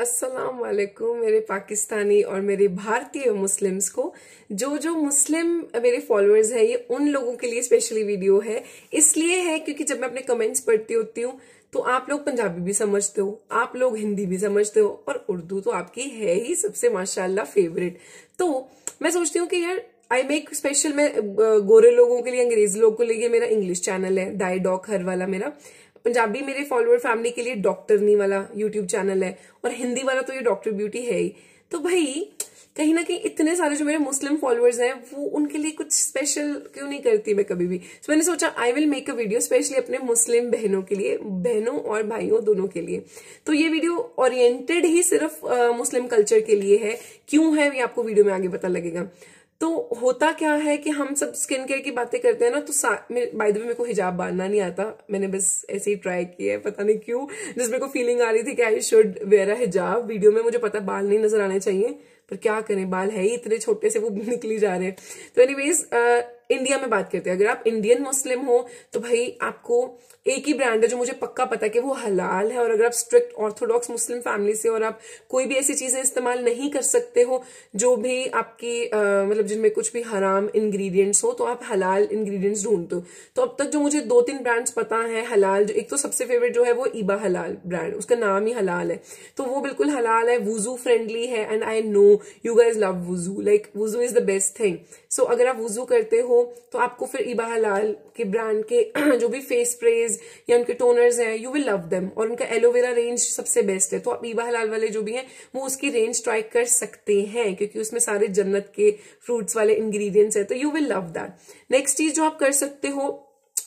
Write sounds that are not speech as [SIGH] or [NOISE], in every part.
अस्सलाम वालेकुम मेरे पाकिस्तानी और मेरे भारतीय मुस्लिम्स को जो जो मुस्लिम मेरे फॉलोअर्स हैं ये उन लोगों के लिए स्पेशली वीडियो है इसलिए है क्योंकि जब मैं अपने कमेंट्स पढ़ती होती हूँ तो आप लोग पंजाबी भी समझते हो आप लोग हिंदी भी समझते हो और उर्दू तो आपकी है ही सबसे माशाल्लाह फेवरेट तो मैं सोचती हूँ कि यार आई मेक स्पेशल मैं गोरे लोगों के लिए अंग्रेज लोगों के लिए मेरा इंग्लिश चैनल है डाई डॉक हर वाला मेरा पंजाबी मेरे फॉलोअर फैमिली के लिए डॉक्टरनी वाला यूट्यूब चैनल है और हिंदी वाला तो ये डॉक्टर ब्यूटी है ही तो भाई कहीं ना कहीं इतने सारे जो मेरे मुस्लिम फॉलोअर्स हैं वो उनके लिए कुछ स्पेशल क्यों नहीं करती मैं कभी भी तो मैंने सोचा I will make a video specially अपने मुस्लिम बहनों के लिए बहनों और भाइयों दोनों के लिए तो ये वीडियो ओरिएंटेड ही सिर्फ आ, मुस्लिम कल्चर के लिए है क्यों है ये आपको वीडियो में आगे पता लगेगा तो होता क्या है कि हम सब स्किन केयर की बातें करते हैं ना तो बाय द वे मेरे को हिजाब बांधना नहीं आता मैंने बस ऐसे ही ट्राई किया है पता नहीं क्यों जिस मेरे को फीलिंग आ रही थी कि आई शुड वेयर अ हिजाब वीडियो में मुझे पता बाल नहीं नजर आने चाहिए पर क्या करें बाल है ही इतने छोटे से वो [LAUGHS] निकली जा रहे हैं तो एनीवेज इंडिया में बात करते हैं अगर आप इंडियन मुस्लिम हो तो भाई आपको एक ही ब्रांड है जो मुझे पक्का पता है कि वो हलाल है और अगर आप स्ट्रिक्ट ऑर्थोडॉक्स मुस्लिम फैमिली से और आप कोई भी ऐसी चीजें इस्तेमाल नहीं कर सकते हो जो भी आपकी मतलब जिनमें कुछ भी हराम इंग्रेडिएंट्स हो तो आप हलाल इंग्रेडिएंट्स ढूंढते हो तो अब तक जो मुझे दो तीन ब्रांड्स पता है हलाल जो एक तो सबसे फेवरेट जो है वो ईबा हलाल ब्रांड उसका नाम ही हलाल है तो वो बिल्कुल हलाल है वुजू फ्रेंडली है and I know you guys love वुजू लाइक वुजू is the best thing so अगर आप वुजू करते हो तो आपको फिर इबाहलाल के ब्रांड के [CLEARS THROAT] जो भी फेस स्प्रेज या उनके टोनर्स हैं यू विल लव देम और उनका एलोवेरा रेंज सबसे बेस्ट है तो आप ईबा हलाल वाले जो भी हैं वो उसकी रेंज ट्राई कर सकते हैं क्योंकि उसमें सारे जन्नत के फ्रूट्स वाले इंग्रीडियंट्स हैं तो you will love that next चीज जो आप कर सकते हो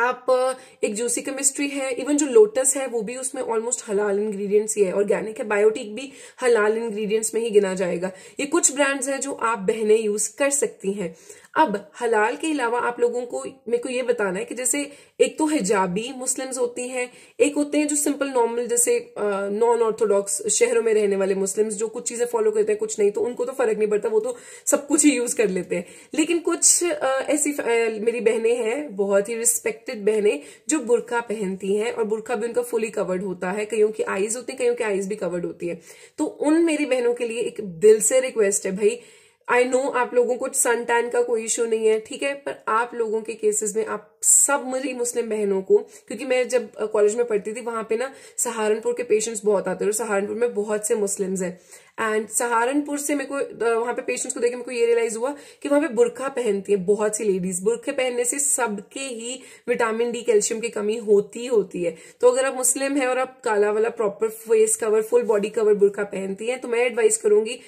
आप uh, एक जूसी केमिस्ट्री है इवन जो लोटस है वो भी उसमें ऑलमोस्ट हलाल इंग्रेडिएंट्स ही है ऑर्गेनिक है बायोटिक भी हलाल इंग्रेडिएंट्स में ही गिना जाएगा ये कुछ ब्रांड्स हैं जो आप बहने यूज कर सकती हैं अब हलाल के अलावा आप लोगों को मेरे को ये बताना है कि जैसे एक तो हिजाबी मुस्लिम्स होती हैं एक होते हैं जो सिंपल नॉर्मल जैसे नॉन ऑर्थोडॉक्स शहरों में रहने वाले मुस्लिम्स जो कुछ चीजें फॉलो करते हैं कुछ नहीं तो उनको तो फर्क नहीं पड़ता वो तो सब कुछ ही यूज कर लेते हैं लेकिन कुछ आ, ऐसी आ, मेरी बहनें हैं बहुत ही रिस्पेक्टेड बहनें जो बुरखा पहनती हैं और बुरखा भी उनका फुली कवर्ड होता है कईयों की आईज होती है कईयों की आईज भी कवर्ड होती है तो उन मेरी बहनों के लिए एक दिल से रिक्वेस्ट है भाई आई नो आप लोगों को सन टैन का कोई इशू नहीं है ठीक है पर आप लोगों के केसेस में आप सब मेरी मुस्लिम बहनों को क्योंकि मैं जब कॉलेज में पढ़ती थी वहां पे ना सहारनपुर के पेशेंट्स बहुत आते थे सहारनपुर में बहुत से मुस्लिम्स हैं एंड सहारनपुर से मेरे को वहां पे पेशेंट्स को देखे मेरे को ये रियलाइज हुआ कि वहां पे बुरखा पहनती है बहुत सी लेडीज बुरखे पहनने से सबके ही विटामिन डी कैल्शियम की कमी होती होती है तो अगर आप मुस्लिम है और आप काला वाला proper face cover full body cover बुरखा पहनती है तो मैं एडवाइस करूंगी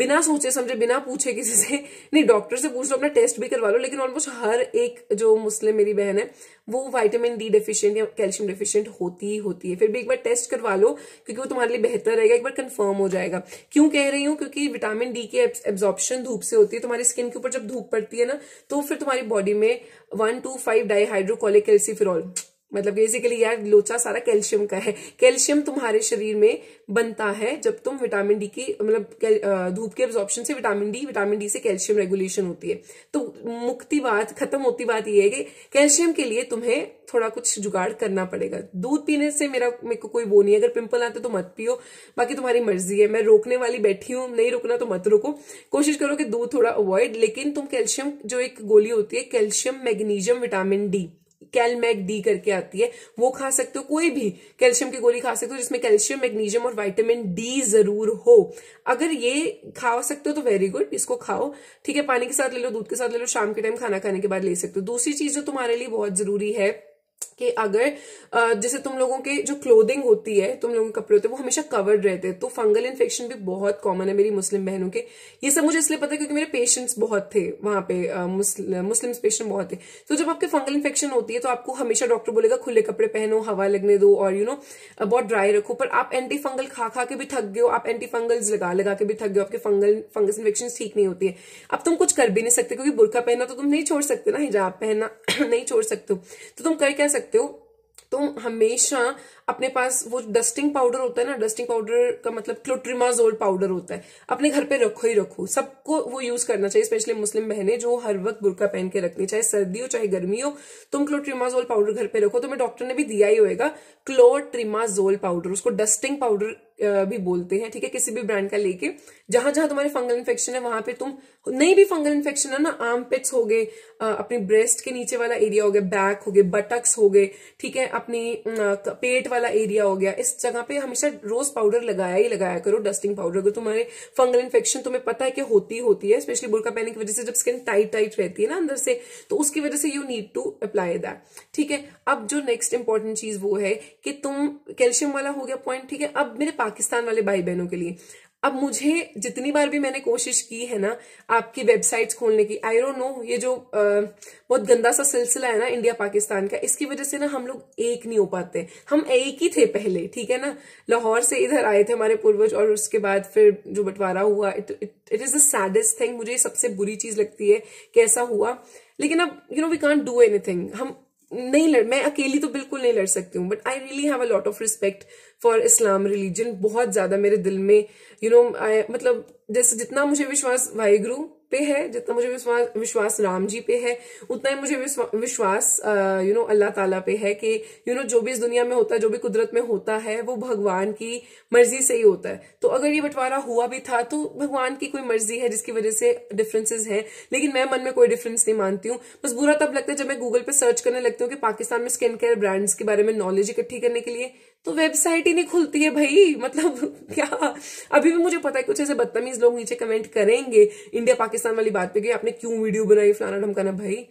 बिना सोचे समझे बिना पूछे किसी से नहीं डॉक्टर से पूछ लो अपना टेस्ट भी करवा लो लेकिन ऑलमोस्ट हर एक जो मुस्लिम मेरी बहन है वो वाइटामिन डी डेफिशिएंट या कैल्शियम डेफिशिएंट होती ही होती है फिर भी एक बार टेस्ट करवा लो क्योंकि वो तुम्हारे लिए बेहतर रहेगा एक बार कंफर्म हो जाएगा क्यों कह रही हूँ क्योंकि विटामिन डी की एब्जॉर्प्शन धूप से होती है तुम्हारी स्किन के ऊपर जब धूप पड़ती है ना तो फिर तुम्हारी बॉडी में one two five dihydroxycholecalciferol मतलब बेसिकली यार लोचा सारा कैल्शियम का है कैल्शियम तुम्हारे शरीर में बनता है जब तुम विटामिन डी की मतलब धूप के एब्जॉर्प्शन से विटामिन डी विटामिन डी से कैल्शियम रेगुलेशन होती है तो मुक्ति बात खत्म होती बात यह है कि कैल्शियम के लिए तुम्हें थोड़ा कुछ जुगाड़ करना पड़ेगा दूध पीने से मेरा मेरे को कोई वो नहीं अगर पिंपल आते तो मत पियो बाकी तुम्हारी मर्जी है मैं रोकने वाली बैठी हूं नहीं रोकना तो मत रोको कोशिश करो कि दूध थोड़ा अवॉइड लेकिन तुम कैल्शियम जो एक गोली होती है calcium magnesium vitamin D CalMag D करके आती है वो खा सकते हो कोई भी कैल्शियम की गोली खा सकते हो जिसमें कैल्शियम मैग्नीशियम और वाइटामिन डी जरूर हो अगर ये खा सकते हो तो वेरी गुड इसको खाओ ठीक है पानी के साथ ले लो दूध के साथ ले लो शाम के टाइम खाना खाने के बाद ले सकते हो दूसरी चीज जो तुम्हारे लिए बहुत जरूरी है कि अगर जैसे तुम लोगों के जो क्लोदिंग होती है तुम लोगों के कपड़े होते हैं वो हमेशा कवर्ड रहते हैं तो फंगल इन्फेक्शन भी बहुत कॉमन है मेरी मुस्लिम बहनों के ये सब मुझे इसलिए पता है क्योंकि मेरे पेशेंट्स बहुत थे वहां पे मुस्लिम पेशेंट बहुत थे तो जब आपके फंगल इन्फेक्शन होती है तो आपको हमेशा डॉक्टर बोलेगा खुले कपड़े पहनो हवा लगने दो और यू नो बहुत ड्राई रखो पर आप एंटी फंगल खा खा के भी थक गए हो आप एंटी फंगल्स लगा लगा के भी थक गए हो आपके फंगल फंगस इन्फेक्शन ठीक नहीं होती है अब तुम कुछ कर भी नहीं सकते क्योंकि बुरखा पहनना तो तुम नहीं छोड़ सकते ना हिजाब पहनना [CLEARS THROAT] नहीं छोड़ सकते तो तुम कर क्या सकते सकते हो तुम तो हमेशा अपने पास वो डस्टिंग पाउडर होता है ना डस्टिंग पाउडर का मतलब क्लोट्रिमाजोल पाउडर होता है अपने घर पे रखो ही रखो सबको वो यूज करना चाहिए स्पेशली मुस्लिम बहनें जो हर वक्त बुरका पहन के रखनी चाहे सर्दी हो चाहे गर्मी हो तुम क्लोट्रिमाजोल पाउडर घर पे रखो तुम्हें तो डॉक्टर ने भी दिया ही होगा क्लोट्रिमाजोल पाउडर उसको डस्टिंग पाउडर भी बोलते हैं ठीक है किसी भी ब्रांड का लेके जहां जहां तुम्हारे फंगल इन्फेक्शन है वहां पे तुम नहीं भी फंगल इन्फेक्शन है ना आर्म पिट्स हो गए अपने ब्रेस्ट के नीचे वाला एरिया हो गया बैक हो गए बटक्स हो गए ठीक है अपने पेट वाला एरिया हो गया इस जगह पे हमेशा रोज पाउडर लगाया ही लगाया करो डस्टिंग पाउडर अगर तुम्हारे फंगल इन्फेक्शन तुम्हें पता है कि होती होती है स्पेशली बुरका पहनने की वजह से जब स्किन टाइट टाइट रहती है ना अंदर से तो उसकी वजह से you need to apply that ठीक है अब जो नेक्स्ट इंपॉर्टेंट चीज वो है कि तुम कैल्शियम वाला हो गया पॉइंट ठीक है अब मेरे पाकिस्तान वाले भाई बहनों के लिए अब मुझे जितनी बार भी मैंने कोशिश की है ना आपकी वेबसाइट्स खोलने की आई डोंट नो ये जो आ, बहुत गंदा सा सिलसिला है ना इंडिया पाकिस्तान का इसकी वजह से ना हम लोग एक नहीं हो पाते हम एक ही थे पहले ठीक है ना लाहौर से इधर आए थे हमारे पूर्वज और उसके बाद फिर जो बंटवारा हुआ it is the saddest thing मुझे सबसे बुरी चीज लगती है कैसा हुआ लेकिन अब you know we can't do anything हम नहीं लड़ मैं अकेली तो बिल्कुल नहीं लड़ सकती हूँ but I really have a lot of respect for Islam religion बहुत ज़्यादा मेरे दिल में यू नो know, मतलब जैसे जितना मुझे विश्वास वाहिगुरु पे है जितना मुझे विश्वास विश्वास राम जी पे है उतना ही मुझे विश्वास यू नो अल्लाह ताला पे है कि यू नो जो भी इस दुनिया में होता है जो भी कुदरत में होता है वो भगवान की मर्जी से ही होता है तो अगर ये बंटवारा हुआ भी था तो भगवान की कोई मर्जी है जिसकी वजह से डिफरेंसेस है लेकिन मैं मन में कोई डिफरेंस नहीं मानती हूँ बस बुरा तब लगता है जब मैं गूगल पर सर्च करने लगती हूँ कि पाकिस्तान में स्किन केयर ब्रांड्स के बारे में नॉलेज इकट्ठी करने के लिए तो वेबसाइट ही नहीं खुलती है भाई मतलब [LAUGHS] क्या अभी भी मुझे पता है कुछ ऐसे बदतमीज लोग नीचे कमेंट करेंगे इंडिया पाकिस्तान वाली बात पे कि आपने क्यों वीडियो बनाई फलाना ढमकाना भाई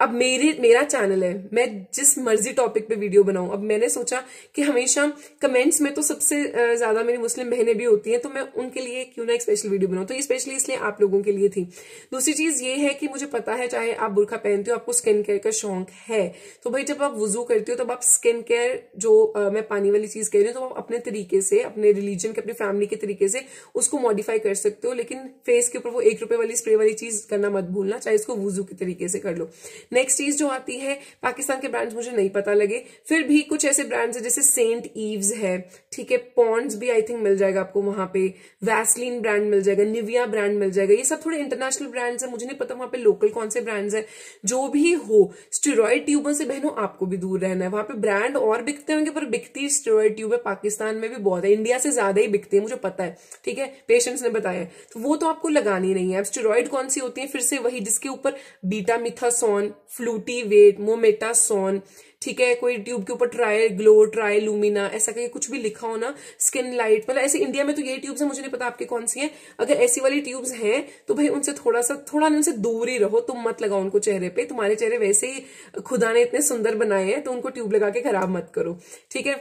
अब मेरे मेरा चैनल है मैं जिस मर्जी टॉपिक पे वीडियो बनाऊं अब मैंने सोचा कि हमेशा कमेंट्स में तो सबसे ज्यादा मेरी मुस्लिम बहनें भी होती हैं तो मैं उनके लिए क्यों ना एक स्पेशल वीडियो बनाऊं तो ये स्पेशली इसलिए आप लोगों के लिए थी दूसरी चीज ये है कि मुझे पता है चाहे आप बुरखा पहनते हो आपको स्किन केयर का शौक है तो भाई जब आप वजू करते हो तब आप स्किन केयर जो आ, मैं पानी वाली चीज कह रही हूँ तो आप अपने तरीके से अपने रिलीजन के अपनी फैमिली के तरीके से उसको मॉडिफाई कर सकते हो लेकिन फेस के ऊपर वो एक रुपए वाली स्प्रे वाली चीज करना मत भूलना चाहे इसको वजू के तरीके से कर लो नेक्स्ट चीज जो आती है पाकिस्तान के ब्रांड्स मुझे नहीं पता लगे फिर भी कुछ ऐसे ब्रांड्स है जैसे सेंट ईव्स है ठीक है पॉन्ड्स भी आई थिंक मिल जाएगा आपको वहां पे वैसलिन ब्रांड मिल जाएगा निविया ब्रांड मिल जाएगा ये सब थोड़े इंटरनेशनल ब्रांड्स है मुझे नहीं पता वहां पे लोकल कौन से ब्रांड्स है जो भी हो स्टेरॉयड ट्यूबों से बहनों आपको भी दूर रहना है वहां पे ब्रांड और बिकते होंगे पर बिकती स्टेरॉयड ट्यूब है पाकिस्तान में भी बहुत है इंडिया से ज्यादा ही बिकती है मुझे पता है ठीक है पेशेंट्स ने बताया तो वो तो आपको लगानी नहीं है अब स्टेरॉयड कौन सी होती है फिर से वही जिसके ऊपर betamethasone Flutivate mometasone ठीक है कोई ट्यूब के ऊपर ट्राई ग्लो ट्राई लूमिना ऐसा करके कुछ भी लिखा हो ना स्किन लाइट मतलब ऐसे इंडिया में तो ये ट्यूब्स हैं मुझे नहीं पता आपके कौन सी हैं अगर ऐसी वाली ट्यूब्स हैं तो भाई उनसे थोड़ा सा थोड़ा उनसे दूर ही रहो तुम मत लगाओ उनको चेहरे पे तुम्हारे चेहरे वैसे ही खुदा ने इतने सुंदर बनाए हैं तो उनको ट्यूब लगा के खराब मत करो ठीक है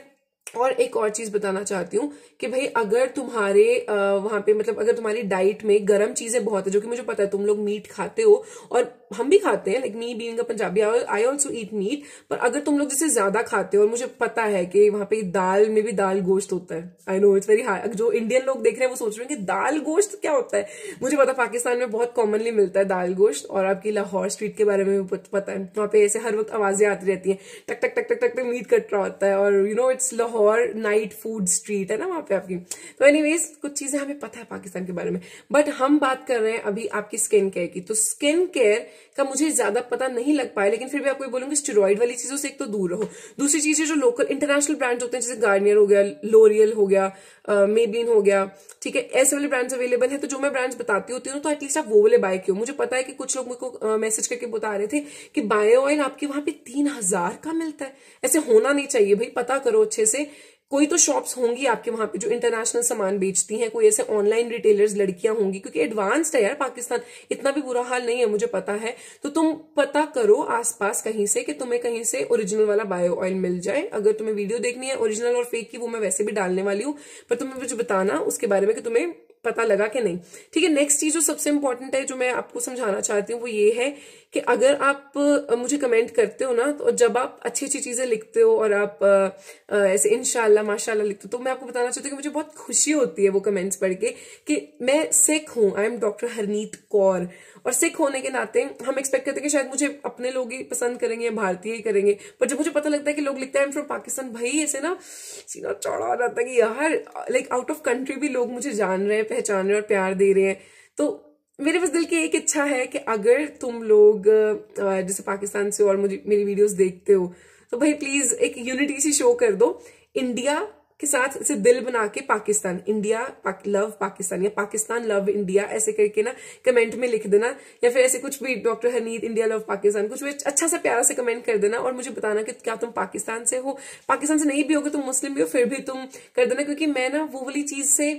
और एक और चीज बताना चाहती हूँ कि भाई अगर तुम्हारे वहां पे मतलब अगर तुम्हारी डाइट में गर्म चीजें बहुत है जो कि मुझे पता है तुम लोग मीट खाते हो और हम भी खाते हैं like me being a Punjabi I also eat meat पर अगर तुम लोग जैसे ज्यादा खाते हो और मुझे पता है कि वहां पे दाल में भी दाल गोश्त होता है I know it's very high जो इंडियन लोग देख रहे हैं वो सोच रहे हैं कि दाल गोश्त क्या होता है मुझे पता पाकिस्तान में बहुत कॉमनली मिलता है दाल गोश्त और आपकी लाहौर स्ट्रीट के बारे में भी पता है वहां पे ऐसे हर वक्त आवाजें आती रहती हैं टक टक टक टक टक मीट कट रहा होता है और you know it's Lahore night food street है ना वहां पे आपकी तो एनी कुछ चीजें हमें पता है पाकिस्तान के बारे में बट हम बात कर रहे हैं अभी आपकी स्किन केयर की तो स्किन केयर का मुझे ज्यादा पता नहीं लग पाया लेकिन फिर भी आपको बोलूंगी स्टेरॉइड वाली चीजों से एक तो दूर रहो दूसरी चीज जो लोकल इंटरनेशनल ब्रांड्स होते हैं जैसे गार्नियर हो गया लोरियल हो गया मेबिन हो गया ठीक है ऐसे वाले ब्रांड्स अवेलेबल है तो जो मैं ब्रांड्स बताती होती हूँ तो एटलीस्ट आप वो वाले बाय क्यों मुझे पता है कि कुछ लोग मुझको मैसेज करके बता रहे थे कि बायो ऑयल आपके वहां पे तीन हजार का मिलता है ऐसे होना नहीं चाहिए भाई पता करो अच्छे से कोई तो शॉप्स होंगी आपके वहां पे जो इंटरनेशनल सामान बेचती हैं कोई ऐसे ऑनलाइन रिटेलर्स लड़कियां होंगी क्योंकि एडवांस्ड है यार पाकिस्तान इतना भी बुरा हाल नहीं है मुझे पता है तो तुम पता करो आसपास कहीं से कि तुम्हें कहीं से ओरिजिनल वाला बायो ऑयल मिल जाए अगर तुम्हें वीडियो देखनी है ओरिजिनल और फेक की वो मैं वैसे भी डालने वाली हूँ पर तुम्हें मुझे बताना उसके बारे में कि तुम्हें पता लगा कि नहीं ठीक है नेक्स्ट चीज जो सबसे इंपॉर्टेंट है जो मैं आपको समझाना चाहती हूँ वो ये है कि अगर आप मुझे कमेंट करते हो ना तो जब आप अच्छी अच्छी चीजें लिखते हो और आप ऐसे इनशाला माशाला लिखते हो तो मैं आपको बताना चाहती हूँ कि मुझे बहुत खुशी होती है वो कमेंट्स पढ़ के कि मैं सिख हूँ I am doctor Harneet Kaur और सिख होने के नाते हम एक्सपेक्ट करते हैं कि शायद मुझे अपने लोग ही पसंद करेंगे या भारतीय ही करेंगे पर जब मुझे पता लगता है कि लोग लिखते हैं फ्रॉम पाकिस्तान भाई ऐसे ना सीना चौड़ा हो जाता है कि यार लाइक आउट ऑफ कंट्री भी लोग मुझे जान रहे हैं पहचान रहे हैं और प्यार दे रहे हैं तो मेरे बस दिल की एक इच्छा है कि अगर तुम लोग जैसे पाकिस्तान से और मुझे मेरी वीडियोस देखते हो तो भाई प्लीज एक यूनिटी सी शो कर दो इंडिया के साथ इसे दिल बना के पाकिस्तान इंडिया पाक, लव पाकिस्तान या पाकिस्तान लव इंडिया ऐसे करके ना कमेंट में लिख देना या फिर ऐसे कुछ भी doctor Harneet India love Pakistan कुछ भी अच्छा सा प्यारा से कमेंट कर देना और मुझे बताना कि क्या तुम पाकिस्तान से हो पाकिस्तान से नहीं भी होगे तुम मुस्लिम भी हो फिर भी तुम कर देना क्योंकि मैं ना वो वाली चीज से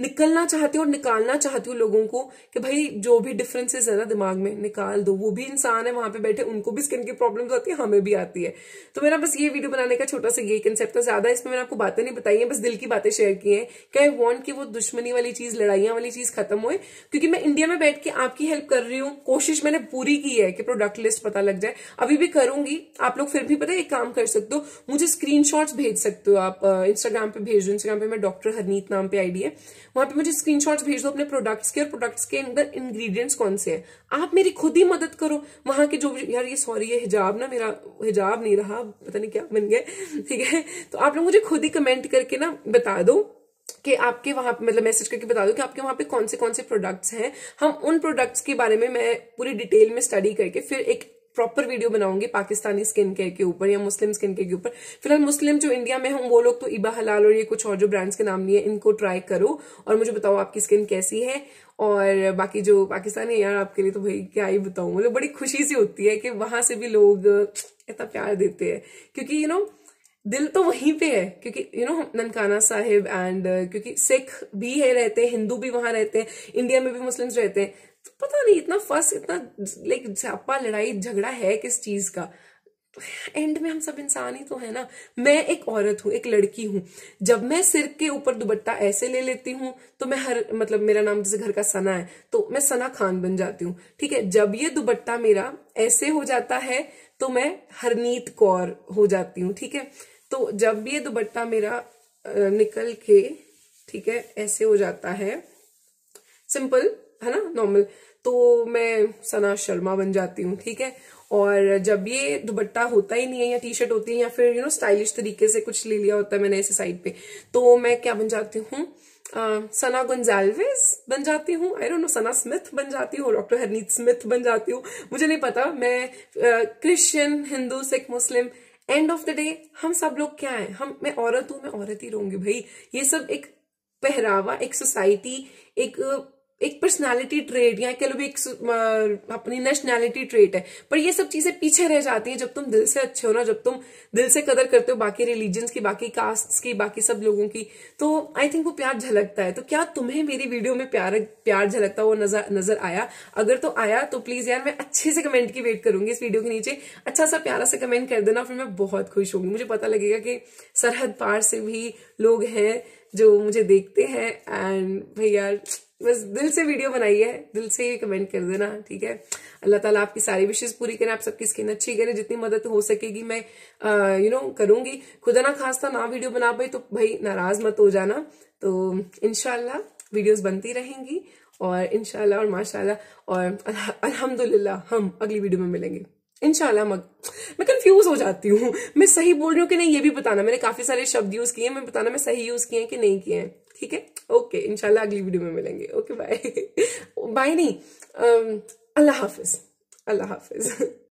निकलना चाहती हूँ और निकालना चाहती हूँ लोगों को कि भाई जो भी डिफरेंसेस है ना दिमाग में निकाल दो वो भी इंसान है वहां पे बैठे उनको भी स्किन की प्रॉब्लम आती है हमें भी आती है तो मेरा बस ये वीडियो बनाने का छोटा सा ये कंसेप्ट था ज्यादा इसमें मैंने आपको बातें नहीं बताई है बस दिल की बातें शेयर की है कि आई वॉन्ट की वो दुश्मनी वाली चीज लड़ाइयां वाली चीज खत्म हुए क्योंकि मैं इंडिया में बैठ के आपकी हेल्प कर रही हूँ कोशिश मैंने पूरी की है कि प्रोडक्ट लिस्ट पता लग जाए अभी भी करूंगी आप लोग फिर भी पता है एक काम कर सकते हो मुझे स्क्रीन भेज सकते हो आप इंस्टाग्राम पे भेज दो इंस्टाग्राम पे मैं डॉक्टर हरनीत नाम पे आईडी है वहां पे मुझे स्क्रीनशॉट्स भेज दो अपने प्रोडक्ट्स के और प्रोडक्ट्स के अंदर इंग्रेडिएंट्स कौन से हैं आप मेरी खुद ही मदद करो वहां के जो यार ये सॉरी ये हिजाब ना मेरा हिजाब नहीं रहा पता नहीं क्या बन गए ठीक है तो आप लोग मुझे खुद ही कमेंट करके ना बता दो कि आपके वहां मतलब मैसेज करके बता दो कि आपके वहां पे कौन से कौन से प्रोडक्ट्स हैं हम उन प्रोडक्ट्स के बारे में मैं पूरी डिटेल में स्टडी करके फिर एक प्रॉपर वीडियो बनाऊंगी पाकिस्तानी स्किन केयर के ऊपर या मुस्लिम स्किन केयर के ऊपर फिलहाल मुस्लिम जो इंडिया में हम वो लोग तो इबा हलाल और ये कुछ और जो ब्रांड्स के नाम लिए इनको ट्राई करो और मुझे बताओ आपकी स्किन कैसी है और बाकी जो पाकिस्तान है यार आपके लिए तो भाई क्या ही बताऊं मतलब बड़ी खुशी सी होती है कि वहां से भी लोग इतना प्यार देते हैं क्योंकि यू you नो know, दिल तो वहीं पे है क्योंकि you know Nankana Sahib and क्योंकि सिख भी है रहते हैं हिंदू भी वहां रहते हैं इंडिया में भी मुस्लिम्स रहते हैं तो पता नहीं इतना फस इतना लाइक झापा लड़ाई झगड़ा है किस चीज का एंड में हम सब इंसान ही तो है ना मैं एक औरत हूं एक लड़की हूं जब मैं सिर के ऊपर दुबट्टा ऐसे ले लेती हूं तो मैं हर मतलब मेरा नाम जैसे घर का सना है तो मैं सना खान बन जाती हूं ठीक है जब ये दुबट्टा मेरा ऐसे हो जाता है तो मैं हरनीत कौर हो जाती हूं ठीक है तो जब ये दुबट्टा मेरा निकल के ठीक है ऐसे हो जाता है सिंपल है ना नॉर्मल तो मैं सना शर्मा बन जाती हूँ ठीक है और जब ये दुबट्टा होता ही नहीं है या टी शर्ट होती है या फिर यू नो स्टाइलिश तरीके से कुछ ले लिया होता है मैंने ऐसे साइड पे तो मैं क्या बन जाती हूँ सना गुंजालवेज बन जाती हूँ I don't know Sana Smith बन जाती हूँ डॉक्टर हरनीत स्मिथ बन जाती हूँ मुझे नहीं पता मैं Christian Hindu Sikh Muslim end of the day हम सब लोग क्या है हम मैं औरत हूँ मैं औरत ही रहूंगी भाई ये सब एक पहरावा एक सोसाइटी एक एक पर्सनालिटी ट्रेट या कह लो भी एक अपनी नेशनैलिटी ट्रेट है पर ये सब चीजें पीछे रह जाती है जब तुम दिल से अच्छे हो ना जब तुम दिल से कदर करते हो बाकी रिलीजन्स की बाकी कास्ट की बाकी सब लोगों की तो आई थिंक वो प्यार झलकता है तो क्या तुम्हें मेरी वीडियो में प्यार प्यार झलकता हुआ नजर नजर आया अगर तो आया तो प्लीज यार मैं अच्छे से कमेंट की वेट करूंगी इस वीडियो के नीचे अच्छा सा प्यारा सा कमेंट कर देना फिर मैं बहुत खुश होंगी मुझे पता लगेगा कि सरहद पार से भी लोग हैं जो मुझे देखते हैं एंड भैया बस दिल से वीडियो बनाई है दिल से ही कमेंट कर देना ठीक है अल्लाह ताला आपकी सारी विशेष पूरी करें आप सबकी स्किन अच्छी करें जितनी मदद हो सकेगी मैं यू नो करूंगी खुदा ना खास्ता ना वीडियो बना पाई तो भाई नाराज मत हो जाना तो इनशाला वीडियोस बनती रहेंगी और इनशाला और माशाला और अलहमदुल्ला हम अगली वीडियो में मिलेंगे इनशाला मैं कंफ्यूज हो जाती हूँ मैं सही बोल रही हूँ कि नहीं ये भी बताना मैंने काफी सारे शब्द यूज किए मैं बताना मैं सही यूज किए कि नहीं किए हैं ठीक है ओके इंशाल्लाह अगली वीडियो में मिलेंगे ओके बाय बाय नहीं um, अल्लाह हाफिज अल्लाह हाफिज [LAUGHS]